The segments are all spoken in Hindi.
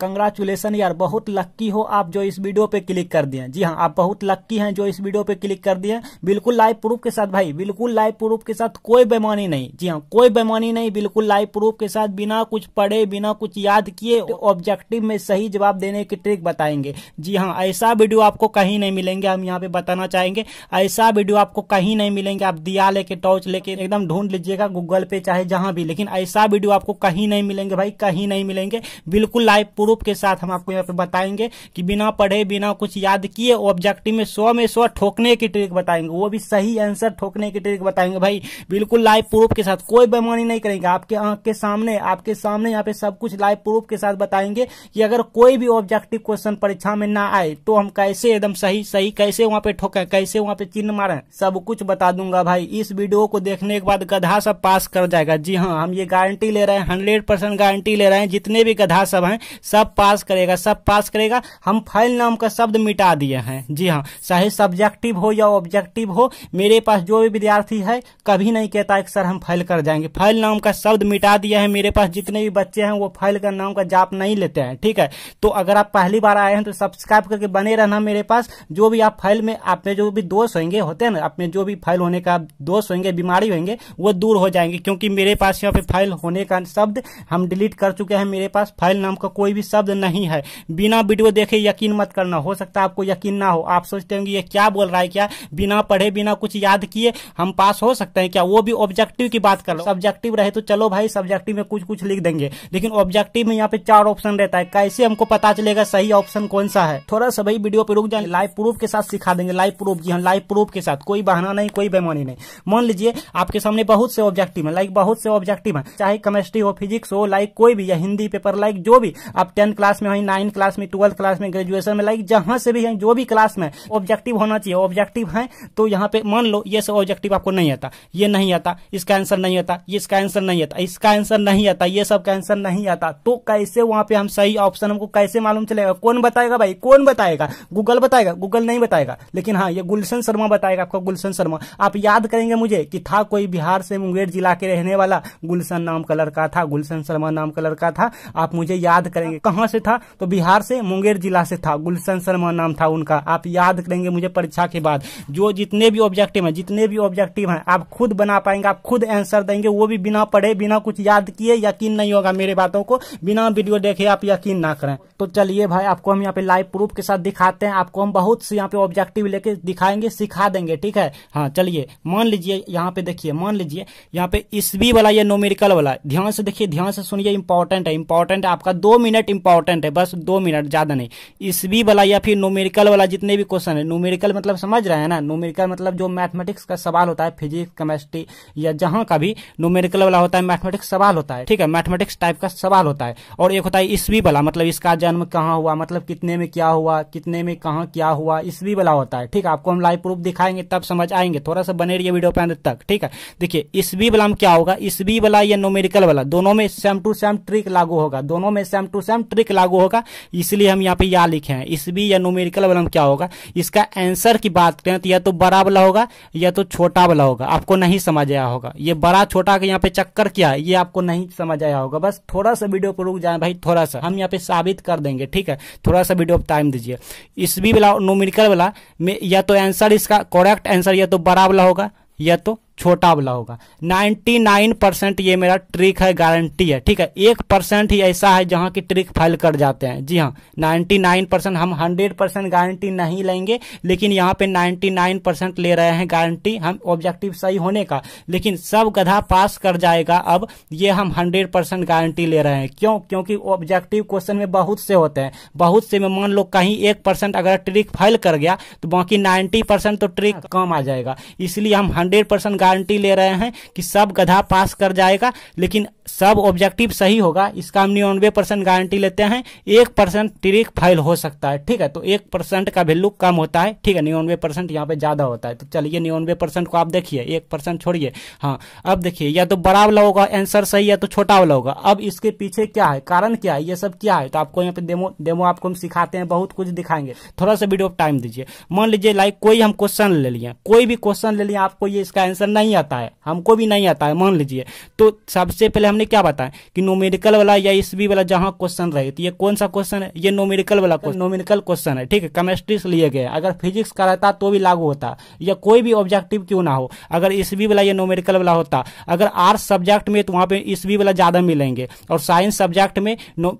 कंग्रेचुलेसन यार बहुत लक्की हो आप जो इस वीडियो पे क्लिक कर दिए जी हाँ आप बहुत लक्की हैं जो इस वीडियो पे क्लिक कर दिए बिल्कुल लाइव प्रूफ के साथ भाई बिल्कुल लाइव प्रूफ के साथ कोई बेमानी नहीं जी हाँ कोई बेमानी नहीं बिल्कुल लाइव प्रूफ के साथ बिना कुछ पढ़े बिना कुछ याद किए ऑब्जेक्टिव में सही जवाब देने की ट्रिक बताएंगे जी हाँ ऐसा वीडियो आपको कहीं नहीं मिलेंगे हम यहाँ पे बताना चाहेंगे ऐसा वीडियो आपको कहीं नहीं मिलेंगे आप दिया लेके टॉर्च लेके एकदम ढूंढ लीजिएगा गूगल पे चाहे जहां भी लेकिन ऐसा वीडियो आपको कहीं नहीं मिलेंगे भाई कहीं नहीं मिलेंगे बिल्कुल लाइव प्रूफ प्रूफ के साथ हम आपको यहाँ पे बताएंगे कि बिना पढ़े बिना कुछ याद किए ऑब्जेक्टिव में सौ में सौ ठोकने की ट्रिक बताएंगे वो भी सही आंसर ठोकने की ट्रिक बताएंगे भाई बिल्कुल लाइव प्रूफ के साथ कोई बेमानी नहीं करेंगे आपके आंख के सामने आपके सामने यहाँ पे सब कुछ लाइव प्रूफ के साथ बताएंगे कि अगर कोई भी ऑब्जेक्टिव क्वेश्चन परीक्षा में ना आए तो हम कैसे एकदम सही सही कैसे वहां पे ठोके कैसे वहां पे चिन्ह मारे सब कुछ बता दूंगा भाई इस वीडियो को देखने के बाद गधा सब पास कर जाएगा जी हाँ हम ये गारंटी ले रहे हैं हंड्रेड परसेंट गारंटी ले रहे हैं जितने भी गधा सब हैं सब सब पास करेगा सब पास करेगा हम फाइल नाम का शब्द मिटा दिए हैं जी हाँ चाहे सब्जेक्टिव हो या ऑब्जेक्टिव हो मेरे पास जो भी विद्यार्थी है कभी नहीं कहता है सर हम फाइल कर जाएंगे फाइल नाम का शब्द मिटा दिया है मेरे पास जितने भी बच्चे हैं वो फाइल का नाम का जाप नहीं लेते हैं ठीक है तो अगर आप पहली बार आए हैं तो सब्सक्राइब करके बने रहना मेरे पास जो भी आप फाइल में आप में जो भी दोष होंगे होते हैं ना आप में जो भी फाइल होने का दोष होंगे बीमारी होंगे वो दूर हो जाएंगे क्योंकि मेरे पास यहाँ पे फाइल होने का शब्द हम डिलीट कर चुके हैं मेरे पास फाइल नाम का कोई भी शब्द नहीं है बिना वीडियो देखे यकीन मत करना हो सकता है आपको यकीन ना हो आप सोचते होंगे ये क्या बोल रहा है क्या बिना पढ़े बिना कुछ याद किए हम पास हो सकते हैं क्या वो भी ऑब्जेक्टिव की बात कर लो सब्जेक्टिव रहे तो चलो भाई सब्जेक्टिव में कुछ कुछ लिख देंगे लेकिन ऑब्जेक्टिव में यहाँ पे चार ऑप्शन रहता है कैसे हमको पता चलेगा सही ऑप्शन कौन सा है थोड़ा सा भाई वीडियो पे रुक जाए लाइव प्रूफ के साथ सिखा देंगे लाइव प्रूफ जी हाँ लाइव प्रूफ के साथ कोई बहाना नहीं कोई बेमानी नहीं मान लीजिए आपके सामने बहुत से ऑब्जेक्टिव है लाइक बहुत से ऑब्जेक्टिव है चाहे केमिस्ट्री हो फिजिक्स हो लाइक कोई भी या हिंदी पेपर लाइक जो भी आप टेंथ क्लास में हई नाइन्थ क्लास में ट्वेल्थ क्लास में ग्रेजुएशन में लाइक जहां से भी है जो भी क्लास में ऑब्जेक्टिव होना चाहिए ऑब्जेक्टिव है तो यहाँ पे मान लो ये सब ऑब्जेक्टिव आपको नहीं आता ये नहीं आता इसका आंसर नहीं आता ये इसका आंसर नहीं आता इसका आंसर नहीं आता ये सब का आंसर नहीं आता तो कैसे वहां पे हम सही ऑप्शन हमको कैसे मालूम चलेगा कौन बताएगा भाई कौन बताएगा गूगल बताएगा गूगल नहीं बताएगा लेकिन हाँ ये गुलशन शर्मा बताएगा आपका गुलशन शर्मा आप याद करेंगे मुझे कि था कोई बिहार से मुंगेर जिला के रहने वाला गुलशन नाम का लड़का था गुलशन शर्मा नाम का लड़का था आप मुझे याद करेंगे कहाँ से था तो बिहार से मुंगेर जिला से था गुलशन शर्मा नाम था उनका आप याद करेंगे मुझे परीक्षा के बाद जो जितने भी ऑब्जेक्टिव हैं जितने भी ऑब्जेक्टिव हैं आप खुद बना पाएंगे आप खुद आंसर देंगे वो भी बिना पढ़े बिना कुछ याद किए यकीन नहीं होगा मेरे बातों को बिना वीडियो देखे आप यकीन ना करें तो चलिए भाई आपको हम यहाँ पे लाइव प्रूफ के साथ दिखाते हैं आपको हम बहुत से यहाँ पे ऑब्जेक्टिव लेके दिखाएंगे सिखा देंगे ठीक है हाँ चलिए मान लीजिए यहाँ पे देखिए मान लीजिए यहाँ पे ईस्वी वाला या नोमेरिकल वाला ध्यान से देखिए ध्यान से सुनिए इंपॉर्टेंट है इंपॉर्टेंट आपका दो मिनट इंपॉर्टेंट है बस दो मिनट ज़्यादा नहीं ईस्वी वाला या फिर नोमेरिकल वाला जितने भी क्वेश्चन है नोमेरिकल मतलब समझ रहे हैं ना नोमेरिकल मतलब जो मैथमेटिक्स का सवाल होता है फिजिक्स केमिस्ट्री या जहां का भी नोमेरिकल वाला होता है मैथमेटिक्स सवाल होता है ठीक है मैथमेटिक्स टाइप का सवाल होता है और एक होता है ईस्वी वाला मतलब इसका जन्म कहाँ हुआ मतलब कितने में क्या हुआ कितने में कहा क्या हुआ ईस्वी वाला होता है ठीक है आपको हम लाइव प्रूफ दिखाएंगे तब समझ आएंगे थोड़ा सा बने रही वीडियो पैन तक ठीक है देखिए ईस्वी वाला में क्या होगा ईस्वी वाला या नोमेरिकल वाला दोनों में सेम टू सेम ट्रिक लागू होगा दोनों में same to same same trick लागू होगा इसलिए हम यहाँ पे या लिखे हैं इस भी या नोमेरिकल वाला क्या होगा इसका आंसर की बात करें तो या तो बड़ा वाला होगा या तो छोटा वाला होगा आपको नहीं समझ आया होगा ये बड़ा छोटा का यहाँ पे चक्कर क्या है ये आपको नहीं समझ आया होगा बस थोड़ा सा वीडियो को रुक जाए भाई थोड़ा सा हम यहाँ पे साबित कर देंगे ठीक है थोड़ा सा वीडियो टाइम दीजिए इस भी वाला नोमेरिकल वाला में या तो आंसर इसका करेक्ट आंसर या तो बड़ा वाला होगा या तो छोटा वाला होगा 99 परसेंट ये मेरा ट्रिक है गारंटी है ठीक है एक परसेंट ही ऐसा है जहां की ट्रिक फैल कर जाते हैं जी हाँ 99 परसेंट हम 100 परसेंट गारंटी नहीं लेंगे लेकिन यहां पे 99 परसेंट ले रहे हैं गारंटी हम ऑब्जेक्टिव सही होने का लेकिन सब गधा पास कर जाएगा अब ये हम 100 परसेंट गारंटी ले रहे हैं क्यों क्योंकि ऑब्जेक्टिव क्वेश्चन में बहुत से होते हैं बहुत से में मान लो कहीं एक परसेंट अगर ट्रिक फैल कर गया तो बाकी नाइन्टी तो ट्रिक कम आ जाएगा इसलिए हम हंड्रेड परसेंट गारंटी ले रहे हैं कि सब गधा पास कर जाएगा लेकिन सब ऑब्जेक्टिव सही होगा इसका हम निन्यानवे परसेंट गारंटी लेते हैं एक परसेंट ट्रिक फाइल हो सकता है ठीक है तो एक परसेंट का वैल्यू कम होता है ठीक है निन्यानवे परसेंट यहाँ पे ज्यादा होता है तो चलिए निन्यानवे परसेंट को आप देखिए एक परसेंट छोड़िए हाँ अब देखिए या तो बड़ा वाला होगा आंसर सही या तो छोटा वाला होगा अब इसके पीछे क्या है कारण क्या है ये सब क्या है तो आपको यहाँ पे डेमो डेमो आपको हम सिखाते हैं बहुत कुछ दिखाएंगे थोड़ा सा वीडियो टाइम दीजिए मान लीजिए लाइक कोई हम क्वेश्चन ले लिए कोई भी क्वेश्चन ले लिए आपको ये इसका आंसर नहीं आता है हमको भी नहीं आता है मान लीजिए तो सबसे पहले हमने हमने क्या बताया कि नोमेरिकल वाला या इस एस वाला जहां क्वेश्चन रहे तो ये कौन सा क्वेश्चन है ये नोमेरिकल वाला नोमेरिकल क्वेश्चन है ठीक है केमिस्ट्री से लिए गए अगर फिजिक्स का रहता तो भी लागू होता या कोई भी ऑब्जेक्टिव क्यों ना हो अगर इस एस वाला या नोमेरिकल वाला होता अगर आर्ट्स सब्जेक्ट में तो वहां पर इस एस वाला ज़्यादा मिलेंगे और साइंस सब्जेक्ट में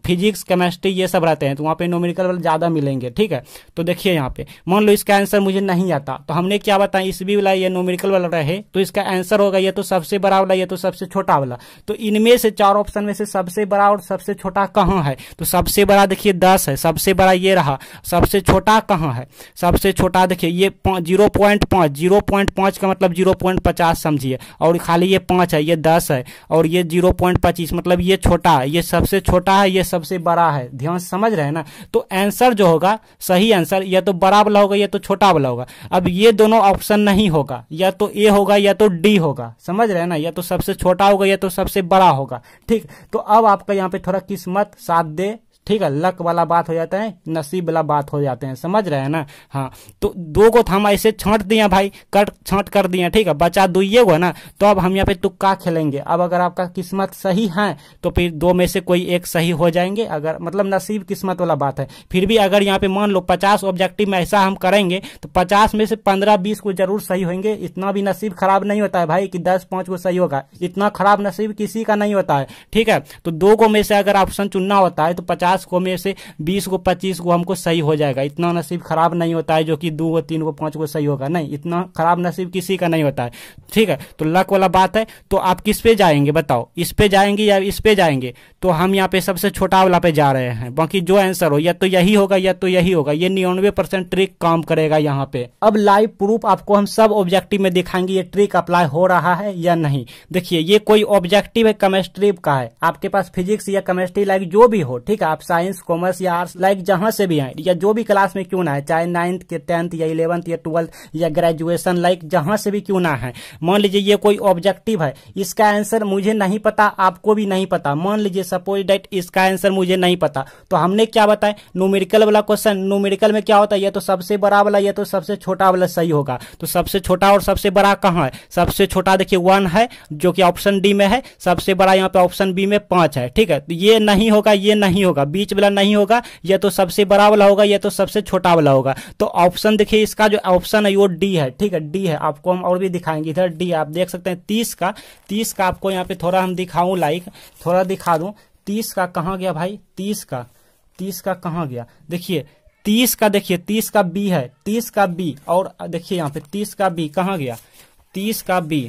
फिजिक्स केमिस्ट्री ये सब रहते हैं तो वहां पर नोमेरिकल वाला ज़्यादा मिलेंगे ठीक है तो देखिए यहाँ पे मान लो इसका आंसर मुझे नहीं आता तो हमने क्या बताया इस एस वाला या नोमेरिकल वाला रहे तो इसका आंसर होगा ये तो सबसे बड़ा वाला ये तो सबसे छोटा वाला तो इनमें इनमें से चार ऑप्शन में से सबसे बड़ा और सबसे छोटा कहाँ है तो सबसे बड़ा देखिए दस है सबसे बड़ा ये रहा सबसे छोटा कहाँ है सबसे छोटा देखिए ये जीरो पॉइंट पाँच जीरो पॉइंट पाँच का मतलब जीरो पॉइंट पचास समझिए और खाली ये पाँच है ये दस है और ये जीरो पॉइंट पच्चीस मतलब ये छोटा है ये सबसे छोटा है ये सबसे बड़ा है ध्यान समझ रहे हैं ना तो आंसर जो होगा सही आंसर या तो बड़ा वाला होगा या तो छोटा वाला होगा अब ये दोनों ऑप्शन नहीं होगा या तो ए होगा या तो डी होगा समझ रहे हैं ना या तो सबसे छोटा होगा या तो सबसे बड़ा होगा ठीक तो अब आपका यहाँ पे थोड़ा किस्मत साथ दे ठीक है लक वाला बात हो जाता है नसीब वाला बात हो जाते हैं समझ रहे हैं ना हाँ तो दो को तो हम ऐसे छांट दिया भाई कट छांट कर दिया ठीक है बचा दुइये को ना तो अब हम यहाँ पे तुक्का खेलेंगे अब अगर आपका किस्मत सही है तो फिर दो में से कोई एक सही हो जाएंगे अगर मतलब नसीब किस्मत वाला बात है फिर भी अगर यहाँ पे मान लो पचास ऑब्जेक्टिव में ऐसा हम करेंगे तो पचास में से पंद्रह बीस को जरूर सही होंगे इतना भी नसीब खराब नहीं होता है भाई कि दस पांच को सही होगा इतना खराब नसीब किसी का नहीं होता है ठीक है तो दो को में से अगर ऑप्शन चुनना होता है तो पचास पचास को में से बीस को पच्चीस को हमको सही हो जाएगा इतना नसीब खराब नहीं होता है जो कि दो को तीन को पांच को सही होगा नहीं इतना खराब नसीब किसी का नहीं होता है ठीक है तो लक वाला बात है तो आप किस पे जाएंगे बताओ इस पे जाएंगे या इस पे जाएंगे तो हम यहाँ पे सबसे छोटा वाला पे जा रहे हैं बाकी जो आंसर हो या तो यही होगा या तो यही होगा ये निन्यानवे परसेंट ट्रिक काम करेगा यहाँ पे अब लाइव प्रूफ आपको हम सब ऑब्जेक्टिव में दिखाएंगे ये ट्रिक अप्लाई हो रहा है या नहीं देखिए ये कोई ऑब्जेक्टिव है केमिस्ट्री का है आपके पास फिजिक्स या केमिस्ट्री लाइक जो भी हो ठीक है आप आप साइंस कॉमर्स या आर्ट्स लाइक जहां से भी आए या जो भी क्लास में क्यों ना है चाहे नाइन्थ के टेंथ या इलेवंथ या ट्वेल्थ या ग्रेजुएशन लाइक जहां से भी क्यों ना है मान लीजिए ये कोई ऑब्जेक्टिव है इसका आंसर मुझे नहीं पता आपको भी नहीं पता मान लीजिए सपोज डेट इसका आंसर मुझे नहीं पता तो हमने क्या बताया न्यूमेरिकल वाला क्वेश्चन न्यूमेरिकल में क्या होता है यह तो सबसे बड़ा वाला या तो सबसे छोटा वाला सही होगा तो सबसे छोटा और सबसे बड़ा कहाँ है सबसे छोटा देखिए वन है जो कि ऑप्शन डी में है सबसे बड़ा यहाँ पे ऑप्शन बी में पांच है ठीक है तो ये नहीं होगा ये नहीं होगा बीच वाला नहीं होगा या तो सबसे बड़ा वाला होगा या तो सबसे छोटा वाला होगा तो ऑप्शन देखिए इसका जो ऑप्शन है वो डी है ठीक है डी है आपको हम और भी दिखाएंगे इधर डी आप देख सकते हैं तीस का तीस का आपको यहाँ पे थोड़ा हम दिखाऊं लाइक थोड़ा दिखा दू तीस का कहा गया भाई तीस का तीस का कहा गया देखिए तीस का देखिए तीस का बी है तीस का बी और देखिए यहाँ पे तीस का बी कहा गया तीस का बी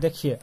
देखिए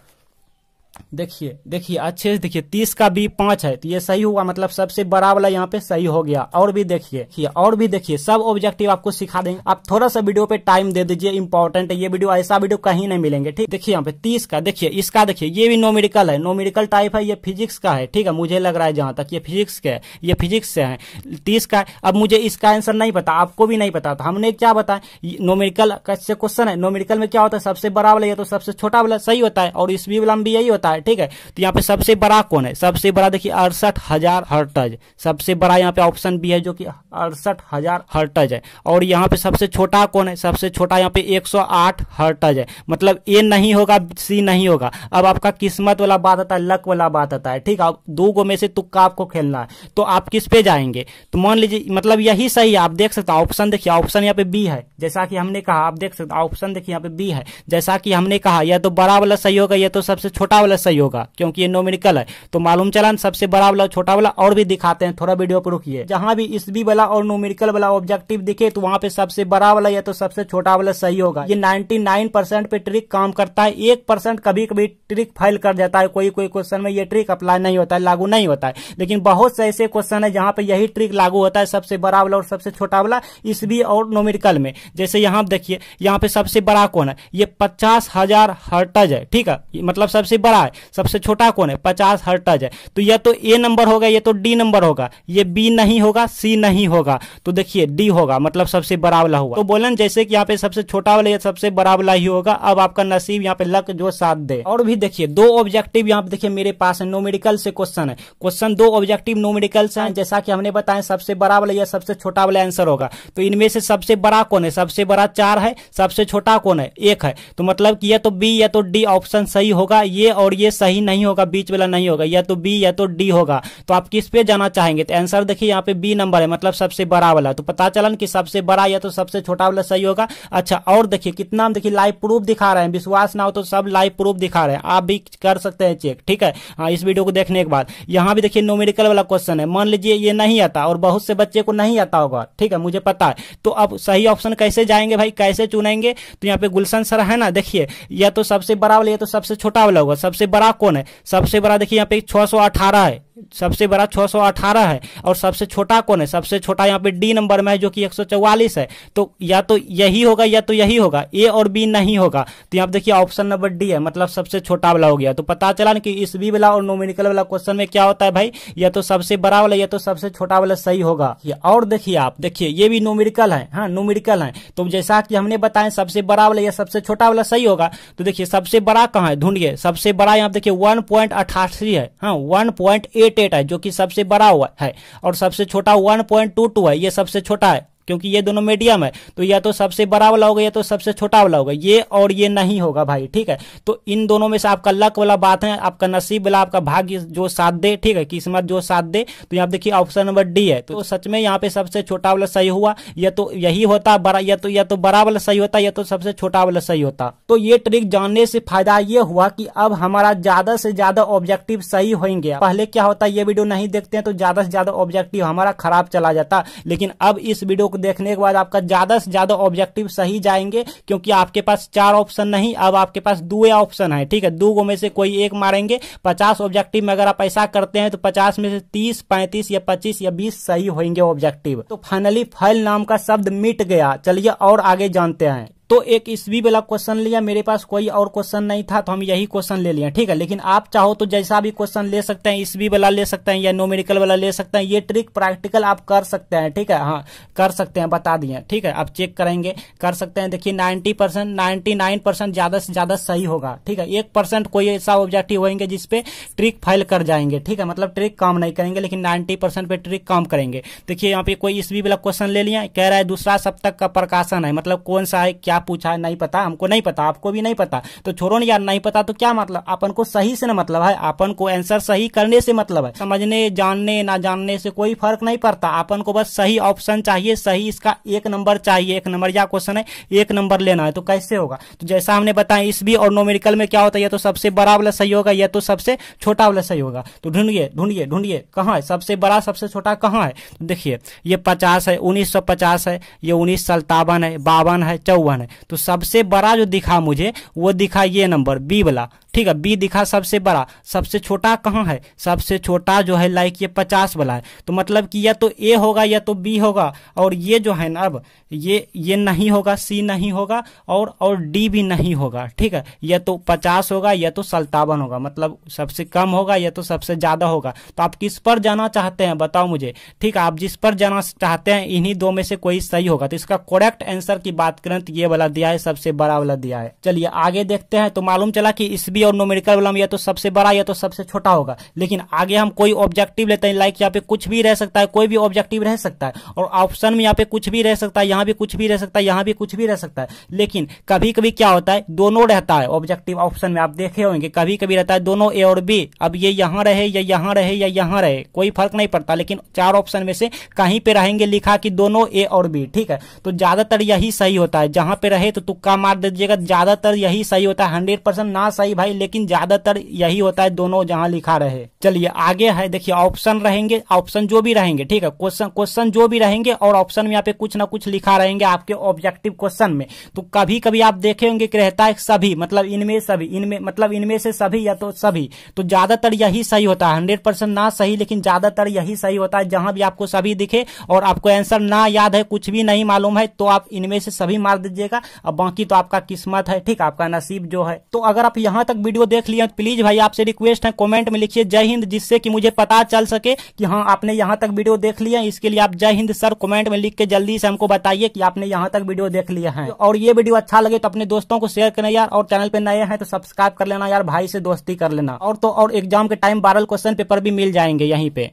देखिए देखिए अच्छे से देखिए तीस का बी पांच है तो ये सही हुआ मतलब सबसे बड़ा वाला यहाँ पे सही हो गया और भी देखिए और भी देखिए सब ऑब्जेक्टिव आपको सिखा देंगे आप थोड़ा सा वीडियो पे टाइम दे दीजिए इंपॉर्टेंट है ये वीडियो ऐसा वीडियो कहीं नहीं मिलेंगे ठीक देखिए यहाँ पे तीस का देखिए इसका देखिए ये भी नोमेडिकल है नोमेडिकल टाइप है ये फिजिक्स का है ठीक है मुझे लग रहा है जहां तक ये फिजिक्स का है ये फिजिक्स से है तीस का अब मुझे इसका आंसर नहीं पता आपको भी नहीं पता तो हमने क्या बताया नोमेडिकल का क्वेश्चन है नोमेडिकल में क्या होता है सबसे बड़ा वाला या तो सबसे छोटा वाला सही होता है और इस बी वाला भी यही होता है जाता है ठीक है तो यहाँ पे सबसे बड़ा कौन है सबसे बड़ा देखिए अड़सठ हजार हर्टज सबसे बड़ा यहाँ पे ऑप्शन बी है जो कि अड़सठ हजार हर्टज है और यहाँ पे सबसे छोटा कौन है सबसे छोटा यहाँ पे एक हर्टज है मतलब ए नहीं होगा सी नहीं होगा अब आपका किस्मत वाला बात आता है लक वाला बात आता है ठीक है दो गो में से तुक्का आपको खेलना है तो आप किस पे जाएंगे तो मान लीजिए मतलब यही सही है आप देख सकते हैं ऑप्शन देखिए ऑप्शन यहाँ पे बी है जैसा कि हमने कहा आप देख सकते हैं ऑप्शन देखिए यहाँ पे बी है जैसा कि हमने कहा या तो बड़ा वाला सही होगा या तो सबसे छोटा वाला पे सही होगा क्योंकि ये नोमिनिकल है तो मालूम चला सबसे बड़ा वाला छोटा वाला और भी दिखाते हैं थोड़ा वीडियो पर रुकी जहां भी इस भी वाला और नोमिनिकल वाला ऑब्जेक्टिव दिखे तो वहाँ पे सबसे बड़ा वाला या तो सबसे छोटा वाला सही होगा ये नाइन्टी पे ट्रिक काम करता है एक कभी कभी ट्रिक फाइल कर जाता है कोई कोई क्वेश्चन में ये ट्रिक अप्लाई नहीं होता है लागू नहीं होता है लेकिन बहुत से ऐसे क्वेश्चन है जहाँ पे यही ट्रिक लागू होता है सबसे बड़ा वाला और सबसे छोटा वाला इस भी और नोमिनिकल में जैसे यहाँ देखिए यहाँ पे सबसे बड़ा कौन है ये पचास हजार हर्टज है ठीक है मतलब सबसे बड़ा है सबसे छोटा कौन है पचास हर्टज है तो यह तो ए नंबर होगा यह तो डी नंबर होगा ये बी नहीं होगा सी नहीं होगा तो देखिए डी होगा मतलब सबसे बड़ा वाला हुआ तो बोलन जैसे कि यहाँ पे सबसे छोटा वाला या सबसे बड़ा वाला ही होगा अब आपका नसीब यहाँ पे लक जो साथ दे और भी देखिए दो ऑब्जेक्टिव यहाँ पे देखिए मेरे पास है नोमेडिकल से क्वेश्चन है क्वेश्चन दो ऑब्जेक्टिव नोमेडिकल से है जैसा कि हमने बताया सबसे बड़ा वाला या सबसे छोटा वाला आंसर होगा तो इनमें से सबसे बड़ा कौन है सबसे बड़ा चार है सबसे छोटा कौन है एक है तो मतलब की यह तो बी या तो डी ऑप्शन तो सही होगा ये और ये सही नहीं होगा बीच वाला नहीं होगा या तो बी या तो डी होगा तो आप किस पे जाना चाहेंगे तो आंसर देखिए यहाँ पे बी नंबर है मतलब सबसे बड़ा वाला तो पता चलन की सबसे बड़ा या तो सबसे छोटा वाला सही होगा अच्छा और देखिए कितना देखिए लाइव प्रूफ दिखा रहे हैं विश्वास ना हो तो सब लाइव प्रूफ दिखा रहे हैं आप भी कर सकते हैं चेक ठीक है हाँ इस वीडियो को देखने के बाद यहाँ भी देखिए नोमेरिकल वाला क्वेश्चन है मान लीजिए ये नहीं आता और बहुत से बच्चे को नहीं आता होगा ठीक है मुझे पता है तो अब सही ऑप्शन कैसे जाएंगे भाई कैसे चुनेंगे तो यहाँ पे गुलशन सर है ना देखिए या तो सबसे बड़ा वाला या तो सबसे छोटा वाला होगा सबसे सबसे बड़ा कौन है सबसे बड़ा देखिए यहाँ पे अठारह है सबसे बड़ा सौ अठारह है और सबसे छोटा कौन है सबसे छोटा यहाँ पे डी नंबर में है जो कि एक सौ चौवालीस है तो या तो यही होगा या तो यही होगा ए और बी नहीं होगा तो यहाँ पे देखिए ऑप्शन नंबर डी है मतलब सबसे छोटा वाला हो गया तो पता चला ना कि इस बी वाला और नोमिनिकल वाला क्वेश्चन में क्या होता है भाई या तो सबसे बड़ा वाला या तो सबसे छोटा वाला सही होगा और देखिए आप देखिए ये भी नोमिनिकल है हाँ नोमिनिकल है तो जैसा कि हमने बताया सबसे बड़ा वाला या सबसे छोटा वाला सही होगा तो देखिए सबसे बड़ा कहाँ है ढूंढिए सबसे बड़ा यहाँ देखिए वन है हाँ वन एट है जो कि सबसे बड़ा हुआ है और सबसे छोटा वन पॉइंट टू टू है ये सबसे छोटा है क्योंकि ये दोनों मीडियम है तो या तो सबसे बड़ा वाला होगा या तो सबसे छोटा वाला होगा ये और ये नहीं होगा भाई ठीक है तो इन दोनों में से आपका लक वाला बात है आपका नसीब वाला आपका भाग्य जो साथ दे ठीक है किस्मत जो साथ दे तो यहाँ देखिए ऑप्शन नंबर डी है तो सच में यहाँ पे सबसे छोटा वाला सही हुआ या तो यही होता बड़ा या तो या तो बड़ा वाला सही होता या तो सबसे छोटा वाला सही होता तो ये ट्रिक जानने से फायदा ये हुआ कि अब हमारा ज्यादा से ज्यादा ऑब्जेक्टिव सही होंगे पहले क्या होता ये वीडियो नहीं देखते हैं तो ज्यादा से ज्यादा ऑब्जेक्टिव हमारा खराब चला जाता लेकिन अब इस वीडियो को को देखने के बाद आपका ज्यादा से ज्यादा ऑब्जेक्टिव सही जाएंगे क्योंकि आपके पास चार ऑप्शन नहीं अब आपके पास दो ऑप्शन है ठीक है दो गो में से कोई एक मारेंगे पचास ऑब्जेक्टिव में अगर आप ऐसा करते हैं तो पचास में से तीस पैंतीस या पच्चीस या बीस सही होंगे ऑब्जेक्टिव तो फाइनली फाइल नाम का शब्द मिट गया चलिए और आगे जानते हैं तो एक ईस्वी वाला क्वेश्चन लिया मेरे पास कोई और क्वेश्चन नहीं था तो हम यही क्वेश्चन ले लिया ठीक है लेकिन आप चाहो तो जैसा भी क्वेश्चन ले सकते हैं ईस्वी वाला ले सकते हैं या नोमेरिकल वाला ले सकते हैं ये ट्रिक प्रैक्टिकल आप कर सकते हैं ठीक है हाँ कर सकते हैं बता दिए ठीक है आप चेक करेंगे कर सकते हैं देखिए ninety percent ninety nine percent ज्यादा से ज्यादा सही होगा ठीक है एक परसेंट कोई ऐसा ऑब्जेक्टिव होंगे जिसपे ट्रिक फाइल कर जाएंगे ठीक है मतलब ट्रिक काम नहीं करेंगे लेकिन नाइन्टी परसेंट पे ट्रिक काम करेंगे देखिए यहाँ पे कोई ईस्वी वाला क्वेश्चन ले लिया कह रहा है दूसरा सप्तक का प्रकाशन है मतलब कौन सा है क्या क्या पूछा है नहीं पता हमको नहीं पता आपको भी नहीं पता तो छोड़ो यार नहीं पता तो क्या मतलब अपन को सही से ना मतलब है अपन को आंसर सही करने से मतलब है समझने जानने ना जानने से कोई फर्क नहीं पड़ता अपन को बस सही ऑप्शन चाहिए सही इसका एक नंबर चाहिए एक नंबर या क्वेश्चन है एक नंबर लेना है तो कैसे होगा तो जैसा हमने बताया इस भी और नोमेरिकल में क्या होता है यह तो सबसे बड़ा वाला सही होगा यह तो सबसे छोटा वाला सही होगा तो ढूंढिए ढूंढिए ढूंढिए कहाँ है सबसे बड़ा सबसे छोटा कहाँ है तो देखिए ये पचास है उन्नीस है ये उन्नीस सत्तावन है बावन है चौवन तो सबसे बड़ा जो दिखा मुझे वो दिखा ये नंबर बी वाला ठीक है बी दिखा सबसे बड़ा सबसे छोटा कहाँ है सबसे छोटा जो है लाइक ये पचास वाला है तो मतलब कि या तो ए होगा या तो बी होगा और ये जो है ना अब ये ये नहीं होगा सी नहीं होगा और और डी भी नहीं होगा ठीक है या तो पचास होगा या तो सल्तावन होगा मतलब सबसे कम होगा या तो सबसे ज़्यादा होगा तो आप किस पर जाना चाहते हैं बताओ मुझे ठीक है आप जिस पर जाना चाहते हैं इन्हीं दो में से कोई सही होगा तो इसका करेक्ट आंसर की बात करें तो ये वाला दिया है सबसे बड़ा वाला दिया है चलिए आगे देखते हैं तो मालूम चला कि बी और नोमेरिकल वाला में या तो सबसे बड़ा या तो सबसे छोटा होगा लेकिन आगे हम कोई ऑब्जेक्टिव लेते हैं लाइक यहाँ पे कुछ भी रह सकता है कोई भी ऑब्जेक्टिव रह सकता है और ऑप्शन में यहाँ पे कुछ भी रह सकता है यहाँ भी कुछ भी रह सकता है यहाँ भी कुछ भी रह सकता है लेकिन कभी कभी क्या होता है दोनों रहता है ऑब्जेक्टिव ऑप्शन में आप देखे होंगे कभी कभी रहता है दोनों ए और बी अब ये यहाँ रहे या यहाँ रहे या यहाँ रहे कोई फर्क नहीं पड़ता लेकिन चार ऑप्शन में से कहीं पे रहेंगे लिखा कि दोनों ए और बी ठीक है तो ज्यादातर यही सही होता है जहां पे रहे तो तुक्का मार दीजिएगा ज्यादातर यही सही होता है हंड्रेड परसेंट ना सही भाई लेकिन ज्यादातर यही होता है दोनों जहां लिखा रहे चलिए आगे है देखिए ऑप्शन रहेंगे ऑप्शन जो भी रहेंगे ठीक है क्वेश्चन क्वेश्चन जो भी रहेंगे और ऑप्शन में यहाँ पे कुछ ना कुछ लिखा रहेंगे आपके ऑब्जेक्टिव क्वेश्चन में तो कभी कभी आप देखे होंगे कि रहता है सभी मतलब इनमें सभी इनमें मतलब इनमें से सभी या तो सभी तो ज्यादातर यही सही होता है हंड्रेड ना सही लेकिन ज्यादातर यही सही होता है जहां भी आपको सभी दिखे और आपको आंसर ना याद है कुछ भी नहीं मालूम है तो आप इनमें से सभी मार दीजिएगा और बाकी तो आपका किस्मत है ठीक आपका नसीब जो है तो अगर आप यहां तक वीडियो देख लिया प्लीज भाई आपसे रिक्वेस्ट है कॉमेंट में लिखिए जय हिंद जिससे कि मुझे पता चल सके कि हाँ आपने यहाँ तक वीडियो देख लिया इसके लिए आप जय हिंद सर कॉमेंट में लिख के जल्दी से हमको बताइए कि आपने यहाँ तक वीडियो देख लिया है और ये वीडियो अच्छा लगे तो अपने दोस्तों को शेयर करें यार और चैनल पे नए हैं तो सब्सक्राइब कर लेना यार भाई से दोस्ती कर लेना और तो और एग्जाम के टाइम बारह क्वेश्चन पेपर भी मिल जाएंगे यहीं पे